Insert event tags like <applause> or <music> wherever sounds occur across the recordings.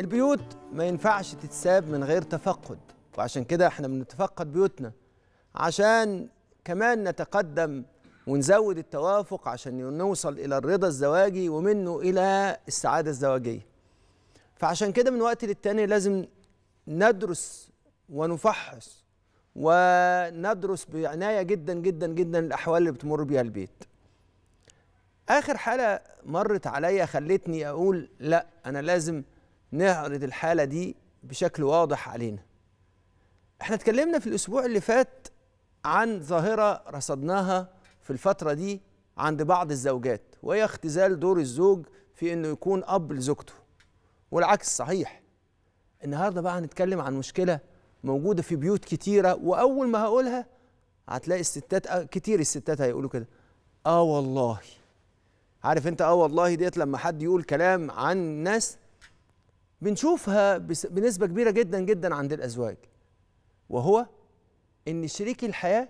البيوت ما ينفعش تتساب من غير تفقد وعشان كده احنا بنتفقد بيوتنا عشان كمان نتقدم ونزود التوافق عشان نوصل إلى الرضا الزواجي ومنه إلى السعادة الزواجية فعشان كده من وقت للتاني لازم ندرس ونفحص وندرس بعناية جدا جدا جدا الأحوال اللي بتمر بيها البيت آخر حالة مرت عليا خلتني أقول لا أنا لازم نعرض الحالة دي بشكل واضح علينا احنا اتكلمنا في الأسبوع اللي فات عن ظاهرة رصدناها في الفترة دي عند بعض الزوجات وهي اختزال دور الزوج في انه يكون اب لزوجته والعكس صحيح النهارده بقى هنتكلم عن مشكله موجوده في بيوت كتيره واول ما هقولها هتلاقي الستات كتير الستات هيقولوا كده اه والله عارف انت اه والله ديت لما حد يقول كلام عن ناس بنشوفها بنسبة كبيرة جدا جدا عند الأزواج وهو إن شريك الحياة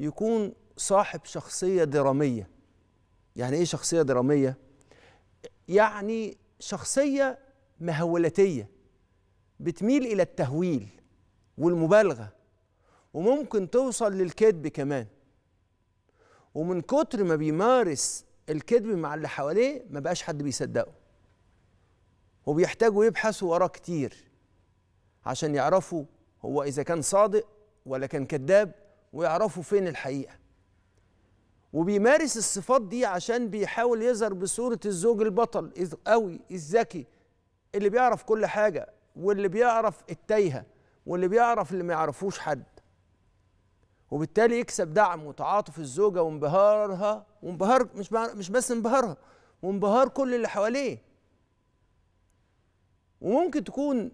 يكون صاحب شخصية درامية يعني إيه شخصية درامية؟ يعني شخصية مهولتية بتميل إلى التهويل والمبالغة وممكن توصل للكذب كمان ومن كتر ما بيمارس الكذب مع اللي حواليه ما بقاش حد بيصدقه وبيحتاجوا يبحثوا وراه كتير عشان يعرفوا هو إذا كان صادق ولا كان كذاب ويعرفوا فين الحقيقة وبيمارس الصفات دي عشان بيحاول يظهر بصورة الزوج البطل قوي الذكي اللي بيعرف كل حاجة واللي بيعرف التايهة واللي بيعرف اللي ما يعرفوش حد وبالتالي يكسب دعم وتعاطف الزوجة وانبهارها وانبهار مش مش بس انبهارها وانبهار كل اللي حواليه وممكن تكون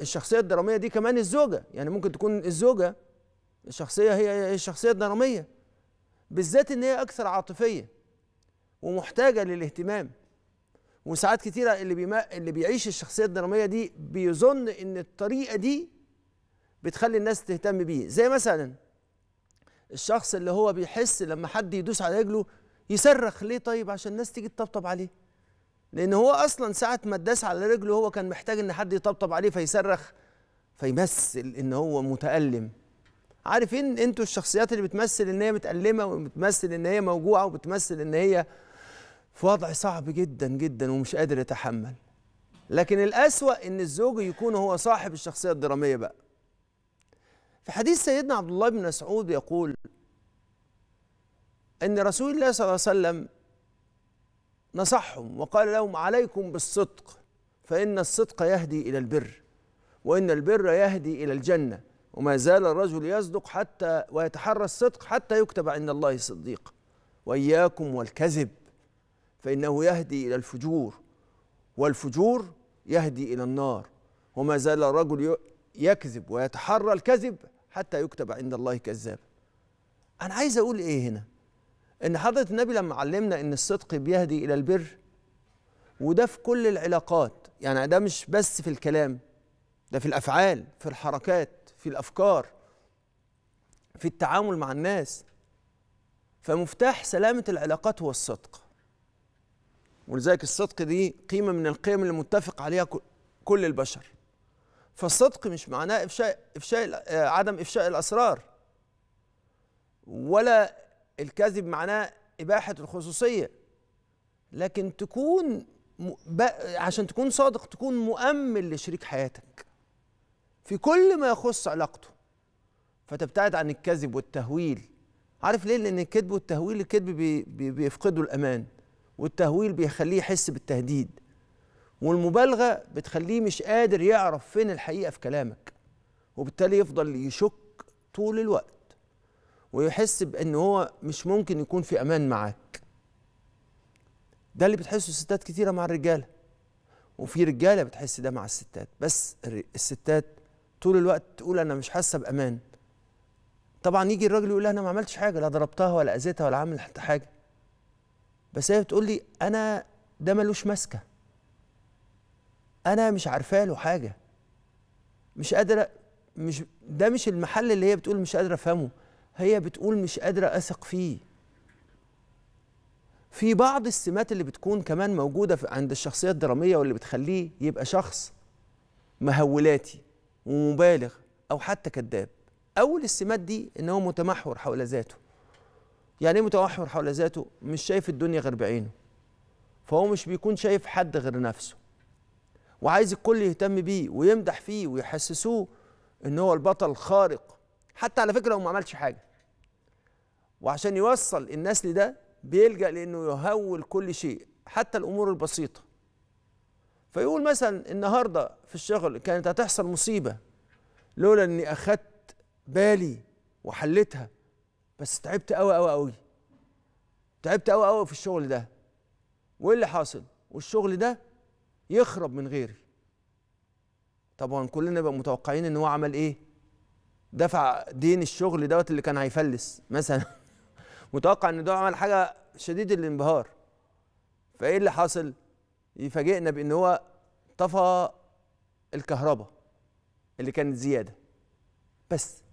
الشخصية الدرامية دي كمان الزوجة يعني ممكن تكون الزوجة الشخصية هي الشخصية الدرامية بالذات إن هي أكثر عاطفية ومحتاجة للاهتمام وساعات كتيرة اللي بيما اللي بيعيش الشخصية الدرامية دي بيظن إن الطريقة دي بتخلي الناس تهتم بيه زي مثلا الشخص اللي هو بيحس لما حد يدوس على رجله يصرخ ليه طيب عشان الناس تيجي تطبطب عليه لان هو اصلا ساعه ما اتداس على رجله هو كان محتاج ان حد يطبطب عليه فيصرخ فيمثل ان هو متالم عارفين انتوا الشخصيات اللي بتمثل ان هي متالمه وبتمثل ان هي موجوعه وبتمثل ان هي في وضع صعب جدا جدا ومش قادر يتحمل لكن الاسوا ان الزوج يكون هو صاحب الشخصيه الدراميه بقى في حديث سيدنا عبد الله بن مسعود يقول ان رسول الله صلى الله عليه وسلم نصحهم وقال لهم عليكم بالصدق فإن الصدق يهدي إلى البر وإن البر يهدي إلى الجنة وما زال الرجل يصدق حتى ويتحرى الصدق حتى يكتب عند الله صديق وإياكم والكذب فإنه يهدي إلى الفجور والفجور يهدي إلى النار وما زال الرجل يكذب ويتحرى الكذب حتى يكتب عند الله كذاب أنا عايز أقول إيه هنا ان حضره النبي لما علمنا ان الصدق بيهدي الى البر وده في كل العلاقات يعني ده مش بس في الكلام ده في الافعال في الحركات في الافكار في التعامل مع الناس فمفتاح سلامه العلاقات هو الصدق ولذلك الصدق دي قيمه من القيم اللي متفق عليها كل البشر فالصدق مش معناه افشاء افشاء آه، عدم افشاء الاسرار ولا الكذب معناه إباحة الخصوصية لكن تكون عشان تكون صادق تكون مؤمن لشريك حياتك في كل ما يخص علاقته فتبتعد عن الكذب والتهويل عارف ليه لأن الكذب والتهويل الكذب بي... بي... بيفقده الأمان والتهويل بيخليه يحس بالتهديد والمبالغة بتخليه مش قادر يعرف فين الحقيقة في كلامك وبالتالي يفضل يشك طول الوقت ويحس بان هو مش ممكن يكون في امان معاك ده اللي بتحسه الستات كتيره مع الرجاله وفي رجاله بتحس ده مع الستات بس الستات طول الوقت تقول انا مش حاسه بامان طبعا يجي الراجل يقول لها انا ما عملتش حاجه لا ضربتها ولا اذيتها ولا عامل حتى حاجه بس هي بتقول لي انا ده ملوش ماسكه انا مش عارفه له حاجه مش قادره مش ده مش المحل اللي هي بتقول مش قادره افهمه هي بتقول مش قادرة أثق فيه في بعض السمات اللي بتكون كمان موجودة عند الشخصية الدرامية واللي بتخليه يبقى شخص مهولاتي ومبالغ أو حتى كذاب أول السمات دي إن هو متمحور حول ذاته يعني إيه متمحور حول ذاته مش شايف الدنيا غير بعينه فهو مش بيكون شايف حد غير نفسه وعايز الكل يهتم بيه ويمدح فيه ويحسسوه إن هو البطل الخارق حتى على فكره هو ما عملش حاجه وعشان يوصل الناس لده بيلجا لانه يهول كل شيء حتى الامور البسيطه فيقول مثلا النهارده في الشغل كانت هتحصل مصيبه لولا اني اخدت بالي وحلتها بس تعبت قوي قوي قوي تعبت قوي قوي في الشغل ده وايه اللي حاصل والشغل ده يخرب من غيري طبعا كلنا بقى متوقعين ان هو عمل ايه دفع دين الشغل دوت اللي كان هيفلس مثلا <laughs> متوقع ان ده عمل حاجه شديد الانبهار فايه اللي حصل يفاجئنا بان هو طفى الكهرباء اللي كانت زياده بس